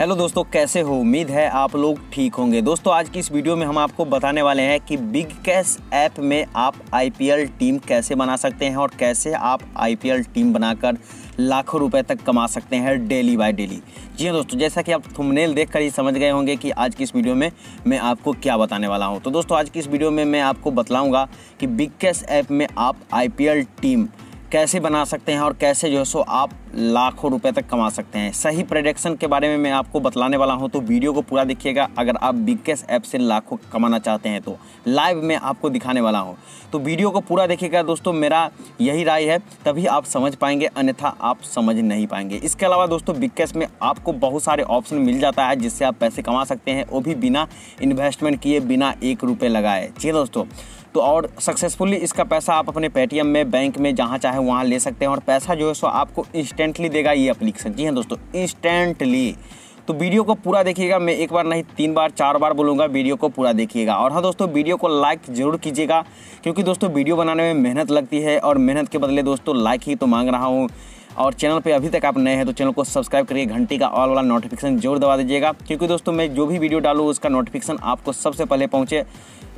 hello दोस्तों कैसे हो उम्मीद है आप लोग ठीक होंगे दोस्तों आज की इस वीडियो में हम आपको बताने वाले हैं कि बिग कैश ऐप में आप आईपीएल टीम कैसे बना सकते हैं और कैसे आप आईपीएल टीम बनाकर लाखों रुपए तक कमा सकते हैं डेली बाय डेली जी हाँ दोस्तों जैसा कि आप थंबनेल देखकर ही समझ गए होंगे कि आज की इस वीडियो में मैं आपको क्या बताने वाला हूँ तो दोस्तों आज की इस वीडियो में मैं आपको बतलाऊँगा कि बिग कैश ऐप में आप आई टीम कैसे बना सकते हैं और कैसे जो है सो आप लाखों रुपए तक कमा सकते हैं सही प्रोडक्शन के बारे में मैं आपको बतलाने वाला हूं तो वीडियो को पूरा देखिएगा अगर आप बिगेस्ट ऐप से लाखों कमाना चाहते हैं तो लाइव में आपको दिखाने वाला हूं तो वीडियो को पूरा देखिएगा दोस्तों मेरा यही राय है तभी आप समझ पाएंगे अन्यथा आप समझ नहीं पाएंगे इसके अलावा दोस्तों बिगकेस में आपको बहुत सारे ऑप्शन मिल जाता है जिससे आप पैसे कमा सकते हैं वो भी बिना इन्वेस्टमेंट किए बिना एक रुपये लगाए जी दोस्तों तो और सक्सेसफुली इसका पैसा आप अपने पेटीएम में बैंक में जहाँ चाहे वहाँ ले सकते हैं और पैसा जो है सो आपको इंस्टेंटली देगा ये अप्लीकेशन जी हाँ दोस्तों इंस्टेंटली तो वीडियो को पूरा देखिएगा मैं एक बार नहीं तीन बार चार बार बोलूँगा वीडियो को पूरा देखिएगा और हाँ दोस्तों वीडियो को लाइक ज़रूर कीजिएगा क्योंकि दोस्तों वीडियो बनाने में मेहनत लगती है और मेहनत के बदले दोस्तों लाइक ही तो मांग रहा हूँ और चैनल पे अभी तक आप नए हैं तो चैनल को सब्सक्राइब करिए घंटी का ऑल वाला नोटिफिकेशन जोर दबा दीजिएगा क्योंकि दोस्तों मैं जो भी वीडियो डालूँ उसका नोटिफिकेशन आपको सबसे पहले पहुँचे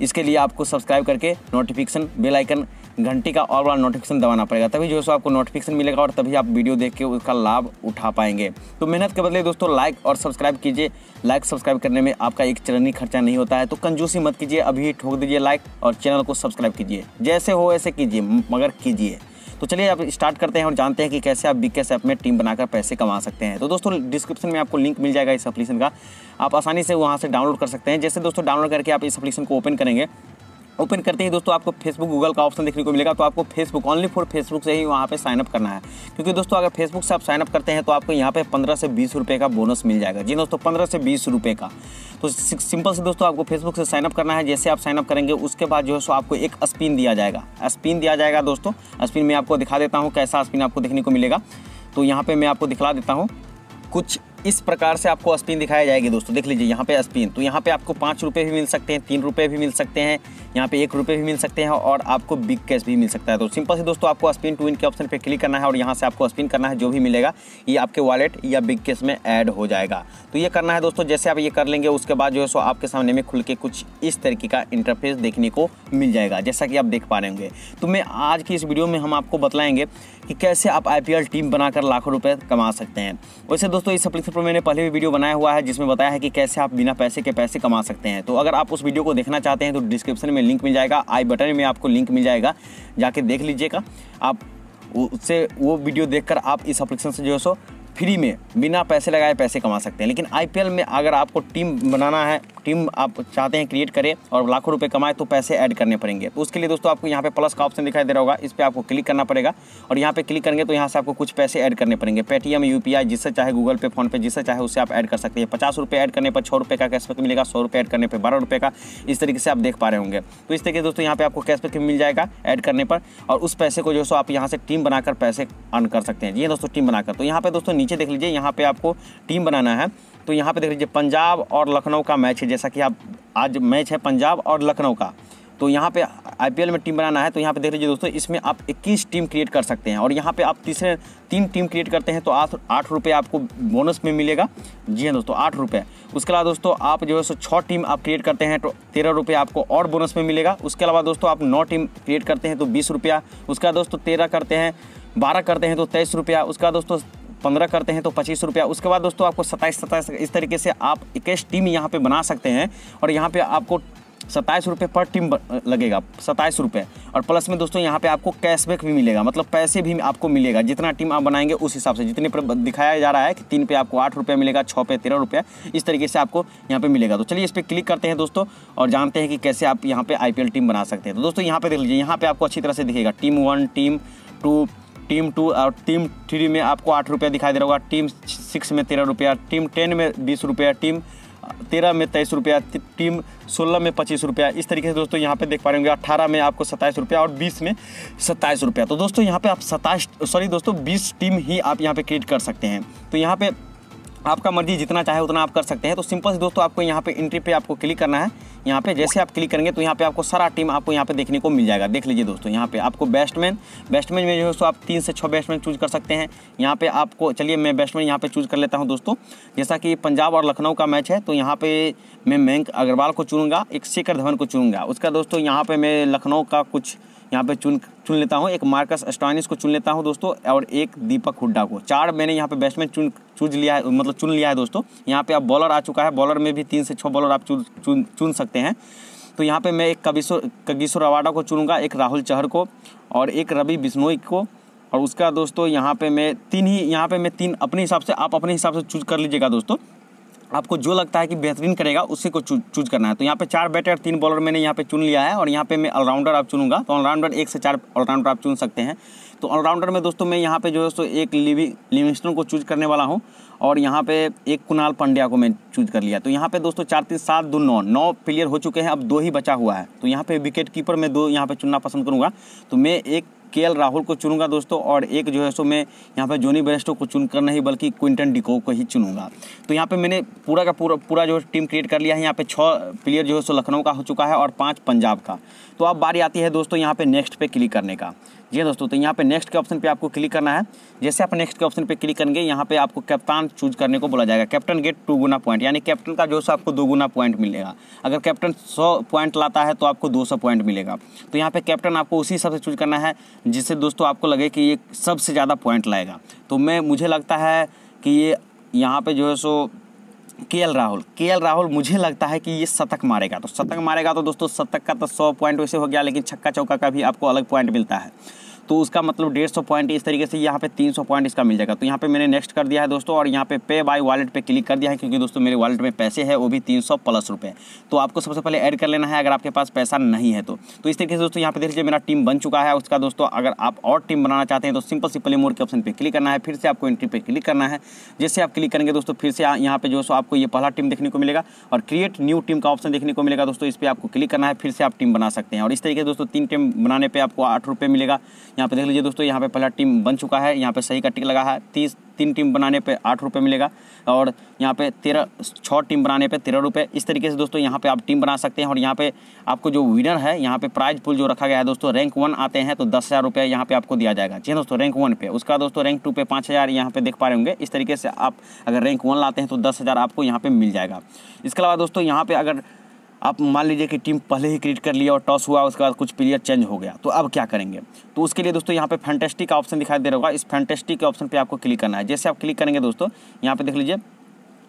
इसके लिए आपको सब्सक्राइब करके नोटिफिकेशन बेल आइकन घंटी का ऑल वाला नोटिफिकेशन दबाना पड़ेगा तभी जो है आपको नोटिफिकेशन मिलेगा और तभी आप वीडियो देख के उसका लाभ उठा पाएंगे तो मेहनत के बदले दोस्तों लाइक और सब्सक्राइब कीजिए लाइक सब्सक्राइब करने में आपका एक चरणी खर्चा नहीं होता है तो कंजूसी मत कीजिए अभी ठोक दीजिए लाइक और चैनल को सब्सक्राइब कीजिए जैसे हो वैसे कीजिए मगर कीजिए तो चलिए आप स्टार्ट करते हैं और जानते हैं कि कैसे आप बिग कैश ऐप में टीम बनाकर पैसे कमा सकते हैं तो दोस्तों डिस्क्रिप्शन में आपको लिंक मिल जाएगा इस एप्लीकेशन का आप आसानी से वहाँ से डाउनलोड कर सकते हैं जैसे दोस्तों डाउनलोड करके आप इस एप्लीकेशन को ओपन करेंगे ओपन करते ही दोस्तों आपको फेसबुक गूगल का ऑप्शन देखने को मिलेगा तो आपको फेसबुक ओनली फॉर फेसबुक से ही वहाँ पे साइनअप करना है क्योंकि दोस्तों अगर फेसबुक से आप साइनअप करते हैं तो आपको यहाँ पे पंद्रह से बीस रुपये का बोनस मिल जाएगा जी दोस्तों पंद्रह से बीस रुपये का तो सिंपल से दोस्तों आपको फेसबुक से साइनअप करना है जैसे आप साइनअप करेंगे उसके बाद जो है सो आपको एक स्पिन दिया जाएगा स्पिन दिया जाएगा दोस्तों स्पिन मैं आपको दिखा देता हूँ कैसा स्पिन आपको देखने को मिलेगा तो यहाँ पर मैं आपको दिखला देता हूँ कुछ इस प्रकार से आपको स्पिन दिखाई जाएगी दोस्तों देख लीजिए यहाँ पे स्पिन तो यहाँ पे आपको पाँच रुपये भी मिल सकते हैं तीन रुपये भी मिल सकते हैं यहाँ पे एक रुपये भी मिल सकते हैं और आपको बिग कैश भी मिल सकता है तो सिंपल से दोस्तों आपको स्पिन टू इन के ऑप्शन पर क्लिक करना है और यहाँ से आपको स्पिन करना है जो भी मिलेगा ये आपके वॉलेट या बिग कैश में ऐड हो जाएगा तो ये करना है दोस्तों जैसे आप ये कर लेंगे उसके बाद जो है सो आपके सामने में खुल के कुछ इस तरीके का इंटरफेस देखने को मिल जाएगा जैसा कि आप देख पा रहे होंगे तो मैं आज की इस वीडियो में हम आपको बताएंगे कि कैसे आप आई टीम बनाकर लाखों रुपये कमा सकते हैं वैसे दोस्तों इस एप्लीकेशन पर मैंने पहले भी वीडियो बनाया हुआ है जिसमें बताया है कि कैसे आप बिना पैसे के पैसे कमा सकते हैं तो अगर आप उस वीडियो को देखना चाहते हैं तो डिस्क्रिप्शन में में लिंक मिल जाएगा आई बटन में आपको लिंक मिल जाएगा जाके देख लीजिएगा आप उससे वो वीडियो देखकर आप इस एप्लीकेशन से जो है सो फ्री में बिना पैसे लगाए पैसे कमा सकते हैं लेकिन आईपीएल में अगर आपको टीम बनाना है टीम आप चाहते हैं क्रिएट करें और लाखों रुपये कमाए तो पैसे ऐड करने पड़ेंगे तो उसके लिए दोस्तों आपको यहाँ पे प्लस का ऑप्शन दिखाई दे रहा होगा इस पर आपको क्लिक करना पड़ेगा और यहाँ पे क्लिक करेंगे तो यहाँ से आपको कुछ पैसे ऐड करने पड़ेंगे पेटीएम यू जिससे चाहे गूगल पे फोनपे जिससे चाहे उससे आप ऐड कर सकते हैं पचास रुपये ऐड करने पर छः रुपये का कैशबैक मिलेगा सौ रुपये ऐड करने पर बारह रुपये का इस तरीके से आप देख पा रहे होंगे तो इस तरीके से दोस्तों यहाँ पर आपको कैशबैक मिल जाएगा ऐड करने पर और उस पैसे को जो सो आप यहाँ से टीम बनाकर पैसे अर्न कर सकते हैं जी दोस्तों टीम बनाकर तो यहाँ पर दोस्तों नीचे देख लीजिए यहाँ पर आपको टीम बनाना है तो यहाँ पे देख लीजिए पंजाब और लखनऊ का मैच है जैसा कि आप आज मैच है पंजाब और लखनऊ का तो यहाँ पे आईपीएल में टीम बनाना है तो यहाँ पे देख लीजिए दोस्तों इसमें आप 21 टीम क्रिएट कर सकते हैं और यहाँ पे आप तीसरे तीन टीम क्रिएट करते हैं तो आठ आठ रुपये आपको बोनस में मिलेगा जी हाँ दोस्तों आठ रुपये उसके अलावा दोस्तों आप जो है सो छः टीम आप क्रिएट करते हैं तो तेरह रुपये आपको और बोनस में मिलेगा उसके अलावा दोस्तों आप नौ टीम क्रिएट करते हैं तो बीस रुपया उसके बाद दोस्तों तेरह करते हैं बारह करते हैं तो तेईस रुपया उसके बाद दोस्तों पंद्रह करते हैं तो पच्चीस रुपया उसके बाद दोस्तों आपको सत्ताईस सत्ताईस इस तरीके से आप इक्कीस टीम यहाँ पे बना सकते हैं और यहाँ पे आपको सत्ताईस रुपये पर टीम लगेगा सत्ताईस रुपये और प्लस में दोस्तों यहाँ पे आपको कैशबैक भी मिलेगा मतलब पैसे भी आपको मिलेगा जितना टीम आप बनाएंगे उस हिसाब से जितने पर दिखाया जा रहा है कि तीन पे आपको आठ रुपये मिलेगा छः पे तेरह रुपये इस तरीके से आपको यहाँ पे मिलेगा तो चलिए इस पर क्लिक करते हैं दोस्तों और जानते हैं कि कैसे आप यहाँ पर आई टीम बना सकते हैं तो दोस्तों यहाँ पर देख लीजिए यहाँ पर आपको अच्छी तरह से दिखेगा team one team two team two और टीम थ्री में आपको आठ रुपया दिखाई दे रहा होगा टीम सिक्स में तेरह रुपया टीम टेन में बीस रुपया टीम तेरह में तेईस रुपया टीम सोलह में पच्चीस रुपया इस तरीके से दोस्तों यहाँ पे देख पा रहे होंगे अट्ठारह में आपको सत्ताईस रुपया और बीस में सत्ताईस रुपया तो दोस्तों यहाँ पे आप सत्ताईस सॉरी दोस्तों बीस टीम ही आप यहाँ पे क्रिएट कर सकते हैं तो यहाँ पे आपका मर्जी जितना चाहे उतना आप कर सकते हैं तो सिंपल से दोस्तों आपको यहाँ पे एंट्री पे आपको क्लिक करना है यहाँ पे जैसे आप क्लिक करेंगे तो यहाँ पे आपको सारा टीम आपको यहाँ पे देखने को मिल जाएगा देख लीजिए दोस्तों यहाँ पे आपको बैट्समैन बैट्समैन में जो है सो आप तीन से छः बैट्समैन चूज कर सकते हैं यहाँ पे आपको चलिए मैं बैट्समैन यहाँ पे चूज कर लेता हूँ दोस्तों जैसा कि पंजाब और लखनऊ का मैच है तो यहाँ पे मैं मयंक अग्रवाल को चुनूँगा एक शेखर धवन को चुनूंगा उसका दोस्तों यहाँ पर मैं लखनऊ का कुछ यहाँ पे चुन चुन लेता हूँ एक मार्कस स्टॉइनिस को चुन लेता हूँ दोस्तों और एक दीपक हुड्डा को चार मैंने यहाँ पे बैट्समैन चुन चूज लिया है मतलब चुन लिया है दोस्तों यहाँ पे अब बॉलर आ चुका है बॉलर में भी तीन से छः बॉलर आप चुन चुन चुन सकते हैं तो यहाँ पर मैं एक कबिसोर कगीशो रवाडा को चुनूँगा एक राहुल चहर को और एक रवि बिश्नोई को और उसका दोस्तों यहाँ पे मैं तीन ही यहाँ पे मैं तीन अपने हिसाब से आप अपने हिसाब से चूज कर लीजिएगा दोस्तों आपको जो लगता है कि बेहतरीन करेगा उसी को चूज करना है तो यहाँ पे चार बैटर तीन बॉलर मैंने यहाँ पे चुन लिया है और यहाँ पे मैं ऑलराउंडर आप चुनूंगा तो ऑलराउंडर एक से चार ऑलराउंडर आप चुन सकते हैं तो ऑलराउंडर में दोस्तों मैं यहाँ पे जो दोस्तों एक लिविंग लिविंगस्टन को चूज करने वाला हूँ और यहाँ पे एक कुणाल पंड्या को मैं चूज कर लिया तो यहाँ पे दोस्तों चार तीन सात दो नौ नौ प्लेयर हो चुके हैं अब दो ही बचा हुआ है तो यहाँ पे विकेट कीपर मैं दो यहाँ पे चुनना पसंद करूँगा तो मैं एक के राहुल को चुनूंगा दोस्तों और एक जो है सो मैं यहाँ पर जोनी बेरेस्टो को चुनकर नहीं बल्कि क्विंटन डिको को ही चुनूंगा तो यहाँ पर मैंने पूरा का पूरा पूरा जो टीम क्रिएट कर लिया है यहाँ पे छः प्लेयर जो है सो लखनऊ का हो चुका है और पाँच पंजाब का तो अब बारी आती है दोस्तों यहाँ पर नेक्स्ट पे क्लिक करने का ये दोस्तों तो यहाँ पे नेक्स्ट के ऑप्शन पे आपको क्लिक करना है जैसे आप नेक्स्ट के ऑप्शन पे क्लिक करेंगे यहाँ पे आपको कैप्टन चूज करने को बोला जाएगा कैप्टन गेट टू गुना पॉइंट यानी कैप्टन का जो सो आपको दो गुना पॉइंट मिलेगा अगर कैप्टन सौ पॉइंट लाता है तो आपको दो सौ पॉइंट मिलेगा तो यहाँ पर कैप्टन आपको उसी हिसाब से चूज करना है जिससे दोस्तों आपको लगे कि ये सबसे ज़्यादा पॉइंट लाएगा तो मैं मुझे लगता है कि ये यहाँ पर जो है सो के राहुल के राहुल मुझे लगता है कि ये शतक मारेगा तो शतक मारेगा तो दोस्तों शतक का तो सौ पॉइंट वैसे हो गया लेकिन छक्का चौका का भी आपको अलग पॉइंट मिलता है तो उसका मतलब डेढ़ सौ पॉइंट इस तरीके से यहाँ पे तीन सौ पॉइंट इसका मिल जाएगा तो यहाँ पे मैंने नेक्स्ट कर दिया है दोस्तों और यहाँ पे पे बाय वॉलेट पे क्लिक कर दिया है क्योंकि दोस्तों मेरे वॉलेट में पैसे है वो भी तीन सौ प्लस रुपये तो आपको सबसे पहले ऐड कर लेना है अगर आपके पास पैसा नहीं है तो, तो इस तरीके से दोस्तों यहाँ पे देख लीजिए मेरा टीम बन चुका है उसका दोस्तों अगर आप और टीम बनाना चाहते हैं तो सिंपल सिंपली मोड के ऑप्शन पर क्लिक करना है फिर से आपको एंट्री पर क्लिक करना है जैसे आप क्लिक करेंगे दोस्तों फिर से यहाँ पे जो सो आपको ये पहला टीम देखने को मिलेगा और क्रिएट न्यू टीम का ऑप्शन देखने को मिलेगा दोस्तों इस पर आपको क्लिक करना है फिर से आप टीम बना सकते हैं और इस तरीके से दोस्तों तीन टीम बनाने पर आपको आठ रुपये मिलेगा यहाँ पे देख लीजिए दोस्तों यहाँ पे पहला टीम बन चुका है यहाँ पे सही का टिक लगा है तीस तीन टीम बनाने पे आठ रुपये मिलेगा और यहाँ पे तेरह छः टीम बनाने पे तेरह रुपये इस तरीके से दोस्तों यहाँ पे आप टीम बना सकते हैं और यहाँ पे आपको जो विनर है यहाँ पे प्राइज पुल जो रखा गया है दोस्तों रैंक वन आते हैं तो दस हज़ार रुपये यहाँ पे आपको दिया जाएगा जी दोस्तों रैंक वन पे उसका दोस्तों रैंक टू पे पाँच हज़ार यहाँ पे देख पा रहे होंगे इस तरीके से आप अगर रैंक वन लाते हैं तो दस हज़ार आपको यहाँ पर मिल जाएगा इसके अलावा दोस्तों यहाँ पे अगर आप मान लीजिए कि टीम पहले ही क्रिएट कर लिया और टॉस हुआ उसके बाद कुछ प्लेयर चेंज हो गया तो अब क्या करेंगे तो उसके लिए दोस्तों यहाँ पे फैंटेस्टिक का ऑप्शन दिखाई दे रहा होगा इस फैंटेस्टिक के ऑप्शन पे आपको क्लिक करना है जैसे आप क्लिक करेंगे दोस्तों यहाँ पे देख लीजिए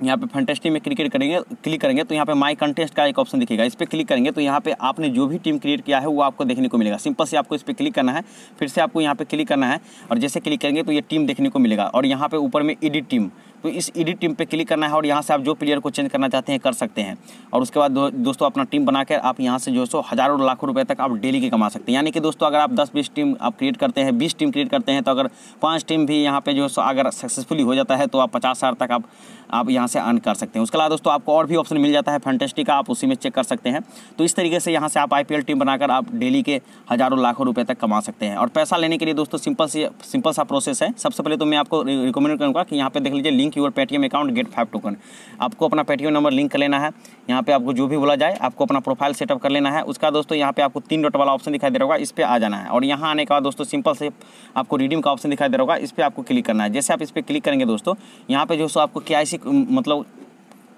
यहाँ पे फंटेस्टी में क्रिकेट करेंगे क्लिक करेंगे तो यहाँ पे माई कंटेस्ट का एक ऑप्शन दिखेगा इस पर क्लिक करेंगे तो यहाँ पे आपने जो भी टीम क्रिएट किया है वो आपको देखने को मिलेगा सिंपल से आपको इस पर क्लिक करना है फिर से आपको यहाँ पे क्लिक करना है और जैसे क्लिक करेंगे तो ये टीम देखने को मिलेगा और यहाँ पे ऊपर में एडिट टीम तो इस एडिट टीम पे क्लिक करना है और यहाँ से आप जो प्लेयर को चेंज करना चाहते हैं कर सकते हैं और उसके बाद दो, दोस्तों अपना टीम बनाकर आप यहाँ से जो सो हज़ारों लाखों रुपये तक आप डेली के कमा सकते हैं यानी कि दोस्तों अगर आप दस बीस टीम आप क्रिएट करते हैं बीस टीम क्रिएट करते हैं तो अगर पाँच टीम भी यहाँ पर जो सो अगर सक्सेसफुली हो जाता है तो आप पचास हज़ार तक आप आप यहाँ से अर्न कर सकते हैं उसके अलावा दोस्तों आपको और भी ऑप्शन मिल जाता है का आप उसी में चेक कर सकते हैं तो इस तरीके से यहाँ से आप आई टीम बनाकर आप डेली के हज़ारों लाखों रुपये तक कमा सकते हैं और पैसा लेने के लिए दोस्तों सिंपल से सिंपल सा प्रोसेस है सबसे पहले तो मैं आपको रिकमेंड करूँगा कि यहाँ पर देख लीजिए link your Paytm account get five token आपको अपना पेटीएम नंबर लिंक कर लेना है यहाँ पर आपको जो भी बोला जाए आपको अपना प्रोफाइल सेटअप कर लेना है उसका दोस्तों यहाँ पर आपको तीन डॉट वाला ऑप्शन दिखाई दे रहा होगा इस पर आ जाना है और यहाँ आने के बाद दोस्तों सिंपल से आपको रिडीम का ऑप्शन दिखाई दे रहा होगा इस पर आपको क्लिक करना है जैसे आप इस पर क्लिक करेंगे दोस्तों यहाँ पे जो सो आपको के मतलब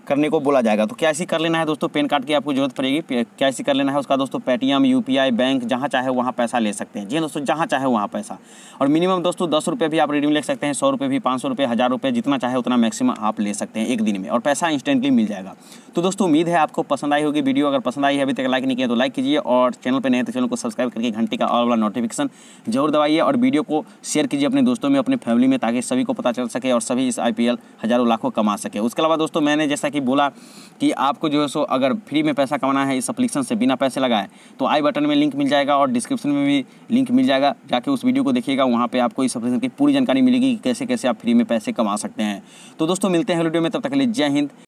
करने को बोला जाएगा तो कैसी कर लेना है दोस्तों पेन कार्ड की आपको जरूरत पड़ेगी कैसी कर लेना है उसका दोस्तों पेटीएम यू बैंक जहाँ चाहे वहाँ पैसा ले सकते हैं जी हाँ दोस्तों जहाँ चाहे वहाँ पैसा और मिनिमम दोस्तों दस रुपये भी आप रिडीम ले सकते हैं सौ रुपये भी पाँच सौ रुपये हज़ार रुपये जितना चाहे उतना मैक्सिमम आप ले सकते हैं एक दिन में और पैसा इंस्टेंटली मिल जाएगा तो दोस्तों उम्मीद है आपको पसंद आई होगी वीडियो अगर पसंद आई है अभी तक लाइक नहीं किया तो लाइक कीजिए और चैनल पर नहीं तो चैनल को सब्सक्राइब करके घंटे का और वाला नोटिफिकेशन जरूर दबाइए और वीडियो को शेयर कीजिए अपने दोस्तों में अपने फैमिली में ताकि सभी को पता चल सके और सभी इस आई हज़ारों लाखों कमा सके उसके अलावा दोस्तों मैंने जैसा कि बोला कि आपको जो है सो अगर फ्री में पैसा कमाना है इस अप्लीकेशन से बिना पैसे लगाए तो आई बटन में लिंक मिल जाएगा और डिस्क्रिप्शन में भी लिंक मिल जाएगा जाके उस वीडियो को देखिएगा वहाँ पे आपको इस अप्लीकेशन की पूरी जानकारी मिलेगी कि कैसे कैसे आप फ्री में पैसे कमा सकते हैं तो दोस्तों मिलते हैं वीडियो में तब तक के लिए जय हिंद